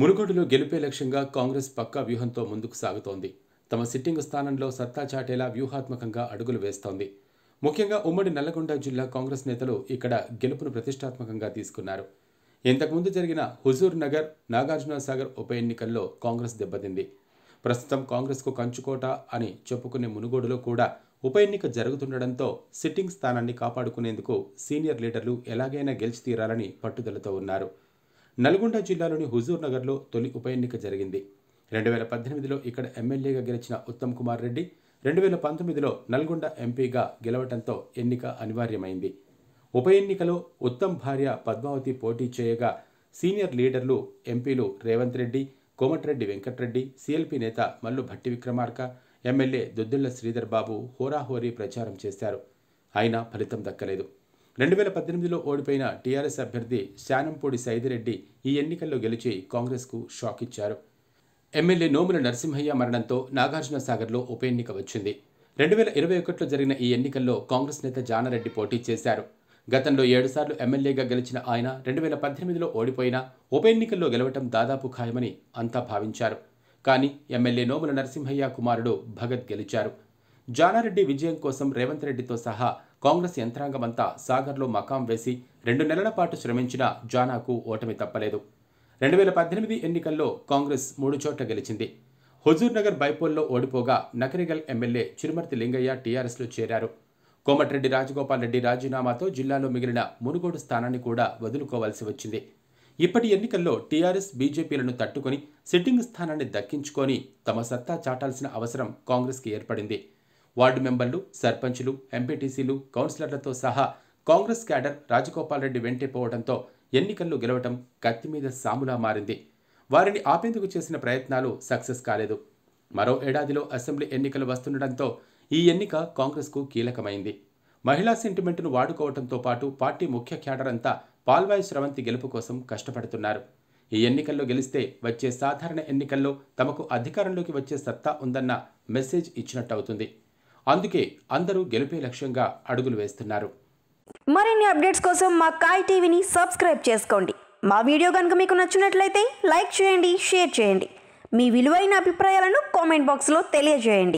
మునుగోడులో గెలిపే లక్ష్యంగా కాంగ్రెస్ పక్కా వ్యూహంతో ముందుకు సాగుతోంది తమ సిట్టింగ్ స్థానంలో సత్తా చాటేలా వ్యూహాత్మకంగా అడుగులు వేస్తోంది ముఖ్యంగా ఉమ్మడి నల్లగొండ జిల్లా కాంగ్రెస్ నేతలు ఇక్కడ గెలుపును ప్రతిష్టాత్మకంగా తీసుకున్నారు ఇంతకుముందు జరిగిన హుజూర్ నగర్ నాగార్జునసాగర్ ఉప ఎన్నికల్లో కాంగ్రెస్ దెబ్బతింది ప్రస్తుతం కాంగ్రెస్కు కంచుకోట అని చెప్పుకునే మునుగోడులో కూడా ఉప ఎన్నిక జరుగుతుండడంతో సిట్టింగ్ స్థానాన్ని కాపాడుకునేందుకు సీనియర్ లీడర్లు ఎలాగైనా గెలిచి తీరాలని పట్టుదలతో ఉన్నారు నల్గొండ జిల్లాలోని హుజూర్ నగర్లో తొలి ఉప ఎన్నిక జరిగింది రెండు వేల పద్దెనిమిదిలో ఇక్కడ ఎమ్మెల్యేగా గెలిచిన ఉత్తమ్ కుమార్ రెడ్డి రెండు వేల పంతొమ్మిదిలో నల్గొండ ఎంపీగా గెలవటంతో ఎన్నిక అనివార్యమైంది ఉప ఎన్నికలో ఉత్తమ్ భార్య పద్మావతి పోటీ చేయగా సీనియర్ లీడర్లు ఎంపీలు రేవంత్ రెడ్డి కోమటిరెడ్డి వెంకట్రెడ్డి సీఎల్పీ నేత మల్లు భట్టి విక్రమార్క ఎమ్మెల్యే దొద్దుళ్ల శ్రీధర్ బాబు హోరాహోరీ ప్రచారం చేశారు అయినా ఫలితం దక్కలేదు రెండు వేల పద్దెనిమిదిలో ఓడిపోయిన టీఆర్ఎస్ అభ్యర్థి శానంపూడి సైదిరెడ్డి ఈ ఎన్నికల్లో గెలిచి కాంగ్రెస్కు షాక్ ఇచ్చారు ఎమ్మెల్యే నోముల నరసింహయ్య మరణంతో నాగార్జున సాగర్లో ఉప ఎన్నిక వచ్చింది రెండు వేల ఇరవై ఒకటిలో జరిగిన ఈ ఎన్నికల్లో కాంగ్రెస్ నేత జానారెడ్డి పోటీ చేశారు గతంలో ఏడుసార్లు ఎమ్మెల్యేగా గెలిచిన ఆయన రెండు వేల పద్దెనిమిదిలో ఓడిపోయినా ఉప ఎన్నికల్లో గెలవటం దాదాపు ఖాయమని అంతా భావించారు కానీ ఎమ్మెల్యే నోముల నరసింహయ్య కుమారుడు భగత్ గెలిచారు జానారెడ్డి విజయం కోసం రేవంత్ రెడ్డితో సహా కాంగ్రెస్ యంత్రాంగమంతా సాగర్లో మకాం వేసి రెండు నెలల పాటు శ్రమించిన జానాకు ఓటమి తప్పలేదు రెండు వేల పద్దెనిమిది ఎన్నికల్లో కాంగ్రెస్ మూడు చోట్ల గెలిచింది హుజూర్ నగర్ బైపోల్లో ఓడిపోగా నకరిగల్ ఎమ్మెల్యే చిరుమర్తి లింగయ్య టీఆర్ఎస్లో చేరారు కోమటిరెడ్డి రాజగోపాల్ రెడ్డి రాజీనామాతో జిల్లాలో మిగిలిన మునుగోడు స్థానాన్ని కూడా వదులుకోవాల్సి వచ్చింది ఇప్పటి ఎన్నికల్లో టీఆర్ఎస్ బీజేపీలను తట్టుకొని సిట్టింగ్ స్థానాన్ని దక్కించుకొని తమ సత్తా చాటాల్సిన అవసరం కాంగ్రెస్కి ఏర్పడింది వార్డు మెంబర్లు సర్పంచులు ఎంపీటీసీలు కౌన్సిలర్లతో సహా కాంగ్రెస్ క్యాడర్ రాజగోపాల్ రెడ్డి వెంటే పోవడంతో ఎన్నికల్లో గెలవటం కత్తి మీద సాములా మారింది వారిని ఆపేందుకు చేసిన ప్రయత్నాలు సక్సెస్ కాలేదు మరో ఏడాదిలో అసెంబ్లీ ఎన్నికలు వస్తుండటంతో ఈ ఎన్నిక కాంగ్రెస్కు కీలకమైంది మహిళా సెంటిమెంట్ను వాడుకోవడంతో పాటు పార్టీ ముఖ్య క్యాడర్ అంతా పాల్వాయి స్రవంతి గెలుపు కోసం కష్టపడుతున్నారు ఈ ఎన్నికల్లో గెలిస్తే వచ్చే సాధారణ ఎన్నికల్లో తమకు అధికారంలోకి వచ్చే సత్తా ఉందన్న మెసేజ్ ఇచ్చినట్టు అవుతుంది అందుకే అందరూ గెలిపే లక్ష్యంగా అడుగులు వేస్తున్నారు మరిన్ని అప్డేట్స్ కోసం మా కాయ్ టీవీని సబ్స్క్రైబ్ చేసుకోండి మా వీడియో కనుక మీకు నచ్చినట్లయితే లైక్ చేయండి షేర్ చేయండి మీ విలువైన అభిప్రాయాలను కామెంట్ బాక్స్లో తెలియజేయండి